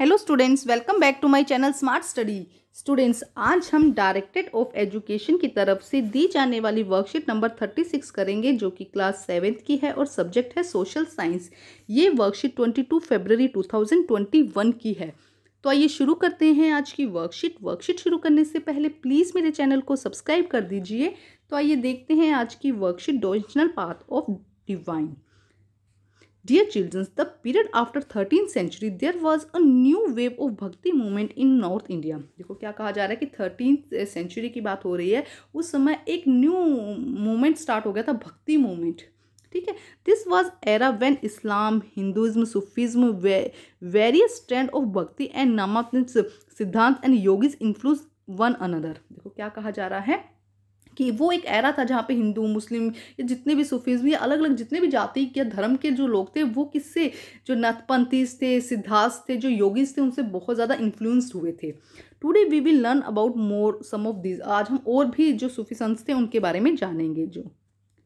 Hello students welcome back to my channel smart study students आज हम directed of education की तरफ से दी जाने वाली वर्कशीट नंबर थर्टी सिक्स करेंगे जो कि क्लास सेवेंथ की है और सब्जेक्ट है सोशल साइंस ये worksheet twenty two February two thousand twenty one की है तो आइए शुरू करते हैं आज की वर्कशीट वर्कशीट शुरू करने से पहले प्लीज़ मेरे चैनल को सब्सक्राइब कर दीजिए तो आइए देखते हैं आज की worksheet devotional path of divine Dear children, the period after 13th century there was a new wave of भक्ति movement in North India. देखो क्या कहा जा रहा है कि थर्टीन सेंचुरी की बात हो रही है उस समय एक न्यू मूवमेंट स्टार्ट हो गया था भक्ति मूवमेंट ठीक है this was era when Islam Hinduism Sufism various trend of bhakti and नामात्म सिद्धांत and yogis influence one another देखो क्या कहा जा रहा है कि वो एक एरा था जहाँ पे हिंदू मुस्लिम या जितने भी सूफीज या अलग अलग जितने भी जाति या धर्म के जो लोग थे वो किससे जो नथपंथीज थे सिद्धार्थ थे जो योगीज थे उनसे बहुत ज़्यादा इन्फ्लुएंस्ड हुए थे today we will learn about more some of this आज हम और भी जो सूफी संत थे उनके बारे में जानेंगे जो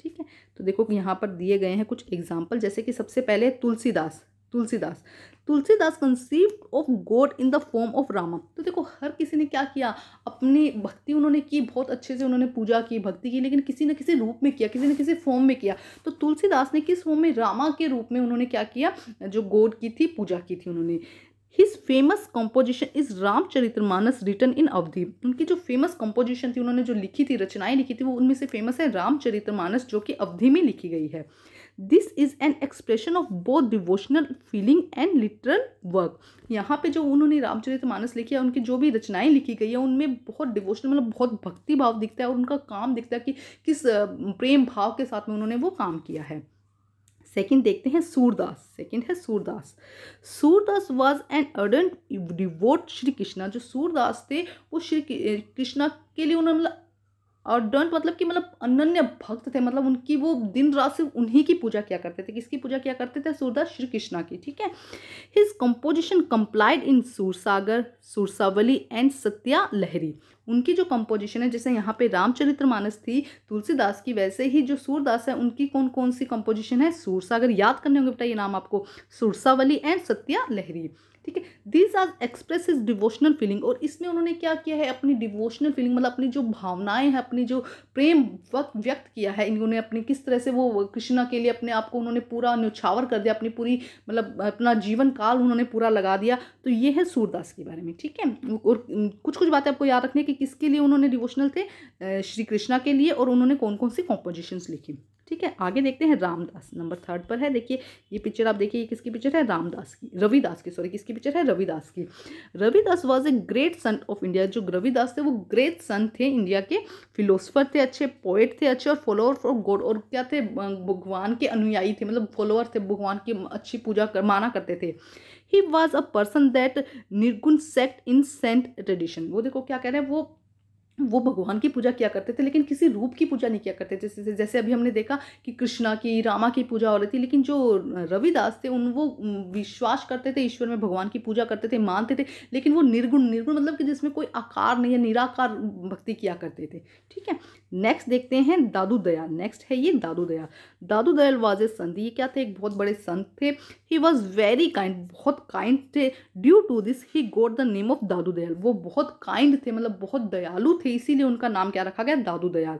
ठीक है तो देखो यहाँ पर दिए गए हैं कुछ एग्जाम्पल जैसे कि सबसे पहले Tulsidas Tulsidas Tulsidas conceive of God in the form of Rama तो देखो हर किसी ने क्या किया अपनी भक्ति उन्होंने की बहुत अच्छे से उन्होंने पूजा की भक्ति की लेकिन किसी न किसी रूप में किया किसी न किसी फॉर्म में किया तो तुलसीदास ने किस फॉर्म में रामा के रूप में उन्होंने क्या किया जो गॉड की थी पूजा की थी उन्होंने his famous composition is Ramcharit Manas written in Awadhi उनकी जो फेमस कंपोजिशन थी उन्होंने जो लिखी थी रचनाएं लिखी थी वो उनमें से फेमस है रामचरित्र मानस जो कि अवधि में लिखी गई है this is an expression of both devotional feeling and literal work यहाँ पे जो उन्होंने रामचरित मानस लिखी है उनकी जो भी रचनाएं लिखी गई है उनमें बहुत डिवोशनल मतलब बहुत भक्ति भाव दिखता है और उनका काम दिखता है कि किस प्रेम भाव के साथ में उन्होंने वो काम किया है सेकेंड देखते हैं सूरदास सेकेंड है Surdas Surdas was an ardent devotee Shri Krishna जो सूरदास थे वो श्री कृष्णा के लिए उन्होंने मतलब और डोंट मतलब कि मतलब अनन्य भक्त थे मतलब उनकी वो दिन रात सिर्फ उन्हीं की पूजा किया करते थे किसकी पूजा किया करते थे सूरदास श्री कृष्णा की ठीक है his composition complied in Sursagar Sursaravali and Sahitya Lahari उनकी जो कंपोजिशन है जैसे यहाँ पे रामचरितमानस थी तुलसीदास की वैसे ही जो सूरदास है उनकी कौन कौन सी कंपोजिशन है सूरसागर याद करने होंगे बेटा ये नाम आपको सुरसावली एंड सत्या लहरी ठीक है दिस आज एक्सप्रेस इज डिवोशनल फीलिंग और इसमें उन्होंने क्या किया है अपनी डिवोशनल फीलिंग मतलब अपनी जो भावनाएं हैं अपनी जो प्रेम वक्त व्यक्त किया है इन्होंने अपनी किस तरह से वो कृष्णा के लिए अपने आप को उन्होंने पूरा न्यौछावर कर दिया अपनी पूरी मतलब अपना जीवन काल उन्होंने पूरा लगा दिया तो ये है सूरदास के बारे में ठीक है और कुछ कुछ बातें आपको याद रखनी है कि किसके लिए उन्होंने डिवोशनल थे श्री कृष्णा के लिए और उन्होंने कौन कौन सी कॉम्पोजिशंस लिखी ठीक है आगे देखते हैं रामदास नंबर थर्ड पर है देखिए ये पिक्चर आप देखिए किसकी पिक्चर है रामदास की रविदास की सॉरी किसकी पिक्चर है रविदास की Ravidas was a great son of India जो रविदास थे वो ग्रेट सन थे इंडिया के फिलोसफर थे अच्छे पोएट थे अच्छे और फॉलोअर फॉर गॉड और क्या थे भगवान के अनुयायी थे मतलब फॉलोअर थे भगवान की अच्छी पूजा कर माना करते थे he was a person that nirguna sect in saint tradition वो देखो क्या कह रहे हैं वो वो भगवान की पूजा किया करते थे लेकिन किसी रूप की पूजा नहीं किया करते थे जैसे जैसे अभी हमने देखा कि कृष्णा की रामा की पूजा हो रही थी लेकिन जो रविदास थे उन वो विश्वास करते थे ईश्वर में भगवान की पूजा करते थे मानते थे लेकिन वो निर्गुण निर्गुण मतलब कि जिसमें कोई आकार नहीं है निराकार भक्ति किया करते थे ठीक है नेक्स्ट देखते हैं दादू दया नेक्स्ट है ये दादू दया दादू दयाल वाज ए संत ये क्या थे एक बहुत बड़े संत थे ही वॉज वेरी काइंड बहुत काइंड थे due to this he got the name of Dadu Dayal वो बहुत काइंड थे मतलब बहुत दयालु थे थे इसीलिए उनका नाम क्या रखा गया Dadu Dayal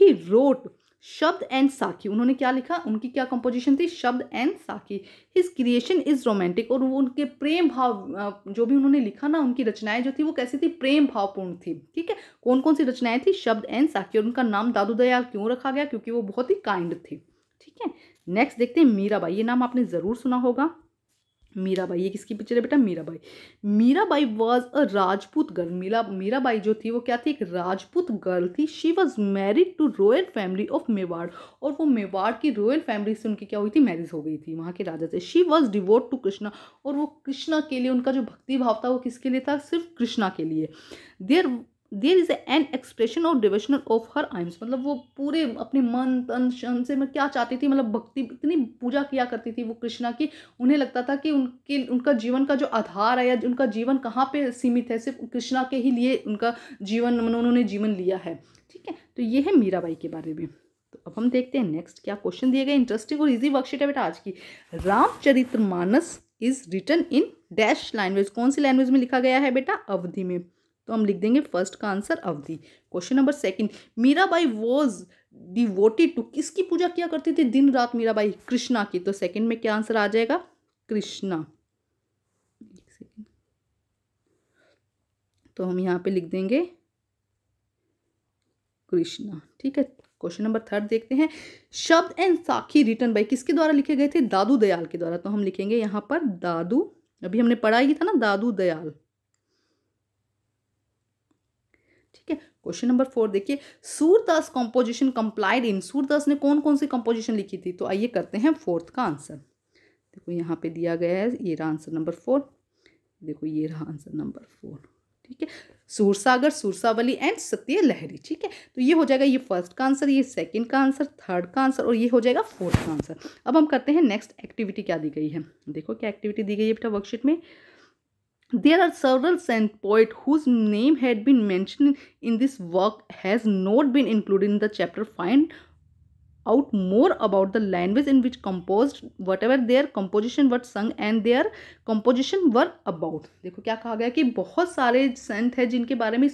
he wrote shabad and sakhi उन्होंने क्या लिखा उनकी क्या कंपोजिशन थी शब्द एंड साखी हिज क्रिएशन इज रोमांटिक और वो उनके प्रेम भाव जो भी उन्होंने लिखा ना उनकी रचनाएं जो थी वो कैसी थी प्रेम भावपूर्ण थी ठीक है कौन कौन सी रचनाएं थी शब्द एंड साखी और उनका नाम दादू दयाल क्यों रखा गया क्योंकि वो बहुत ही काइंड थी ठीक है नेक्स्ट देखते हैं मीराबाई ये नाम आपने ज़रूर सुना होगा मीराबाई ये किसकी पिक्चर है बेटा Mirabai Mirabai was a Rajput girl Mira Mirabai जो थी वो क्या थी एक राजपूत गर्ल थी she was married to royal family of Mewar और वो मेवाड़ की रॉयल फैमिली से उनकी क्या हुई थी मैरिज हो गई थी वहाँ के राजा से she was devote to Krishna और वो कृष्णा के लिए उनका जो भक्ति भाव था वो किसके लिए था सिर्फ कृष्णा के लिए there there is an expression of devotional of her aims मतलब वो पूरे अपने मन तन शन से मैं क्या चाहती थी मतलब भक्ति इतनी पूजा किया करती थी वो कृष्णा की उन्हें लगता था कि उनके उनका जीवन का जो आधार है या उनका जीवन कहाँ पे सीमित है सिर्फ कृष्णा के ही लिए उनका जीवन उन्होंने जीवन लिया है ठीक है तो ये है मीराबाई के बारे में तो अब हम देखते हैं नेक्स्ट क्या क्वेश्चन दिए गए इंटरेस्टिंग और इजी वर्कशीट है बेटा आज की Ramcharitra Manas is written in dash language कौन सी लैंग्वेज में लिखा गया है बेटा अवधि में तो हम लिख देंगे फर्स्ट का answer Awadhi question number second Mirabai was devoted to किसकी पूजा किया करती थी दिन रात मीराबाई कृष्णा की तो सेकंड में क्या आंसर आ जाएगा कृष्णा तो हम यहाँ पे लिख देंगे कृष्णा ठीक है क्वेश्चन नंबर थर्ड देखते हैं शब्द एंड साखी रिटर्न बाई किसके द्वारा लिखे गए थे दादू दयाल के द्वारा तो हम लिखेंगे यहाँ पर दादू अभी हमने पढ़ा ही था ना Dadu Dayal question number four देखिए Surdas composition complied in Surdas ने कौन कौन सी कंपोजिशन लिखी थी तो आइए करते हैं फोर्थ का आंसर देखो यहाँ पे दिया गया है ये रहा आंसर नंबर फोर देखो ये रहा आंसर नंबर फोर ठीक है सूरसागर सूरसावली एंड सत्य लहरी ठीक है तो ये हो जाएगा ये फर्स्ट का आंसर ये सेकंड का आंसर थर्ड का आंसर और ये हो जाएगा फोर्थ का आंसर अब हम करते हैं नेक्स्ट एक्टिविटी क्या दी गई है देखो क्या एक्टिविटी दी गई है बेटा वर्कशीट में There are several saint poets whose name had been mentioned in this work has not been included in the chapter find out more about the language in which composed whatever their composition were sung and their composition were about देखो क्या कहा गया कि बहुत सारे संत हैं जिनके बारे में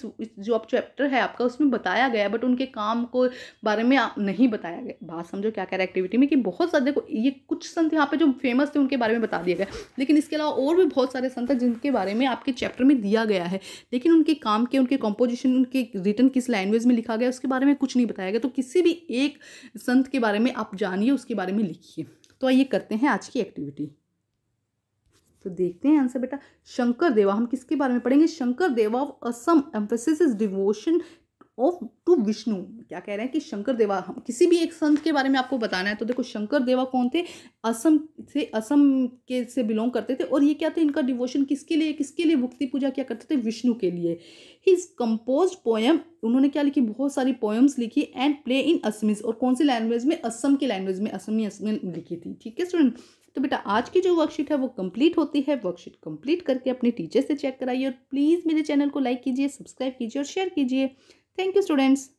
जो आप चैप्टर है आपका उसमें बताया गया बट उनके काम को बारे में नहीं बताया गया बात समझो क्या कह रहा एक्टिविटी में कि बहुत सारे देखो ये कुछ संत यहाँ पे जो फेमस थे उनके बारे में बता दिया गया लेकिन इसके अलावा और भी बहुत सारे संत हैं जिनके बारे में आपके चैप्टर में दिया गया है लेकिन उनके काम के उनके कॉम्पोजिशन उनके रिटर्न किस लैंग्वेज में लिखा गया उसके बारे में कुछ नहीं बताया गया तो किसी भी एक संत संत के बारे में आप जानिए उसके बारे में लिखिए तो आइए करते हैं आज की एक्टिविटी तो देखते हैं आंसर बेटा शंकर देवा हम किसके बारे में पढ़ेंगे Shankar Deva of Assam emphasis devotion of to Vishnu क्या कह रहे हैं कि शंकर देवा हम किसी भी एक संत के बारे में आपको बताना है तो देखो शंकर देवा कौन थे असम से असम के से बिलोंग करते थे और ये क्या थे इनका डिवोशन किसके लिए किसके लिए भुक्ति पूजा क्या करते थे विष्णु के लिए हिज कंपोज पोएम उन्होंने क्या लिखी बहुत सारी पोएम्स लिखी एंड प्ले इन असमिज और कौन सी लैंग्वेज में असम की लैंग्वेज में असमी असमी लिखी थी ठीक है स्टूडेंट तो बेटा आज की जो वर्कशीट है वो कंप्लीट होती है वर्कशीट कंप्लीट करके अपने टीचर से चेक कराइए और प्लीज़ मेरे चैनल को लाइक कीजिए सब्सक्राइब कीजिए और शेयर कीजिए Thank you students.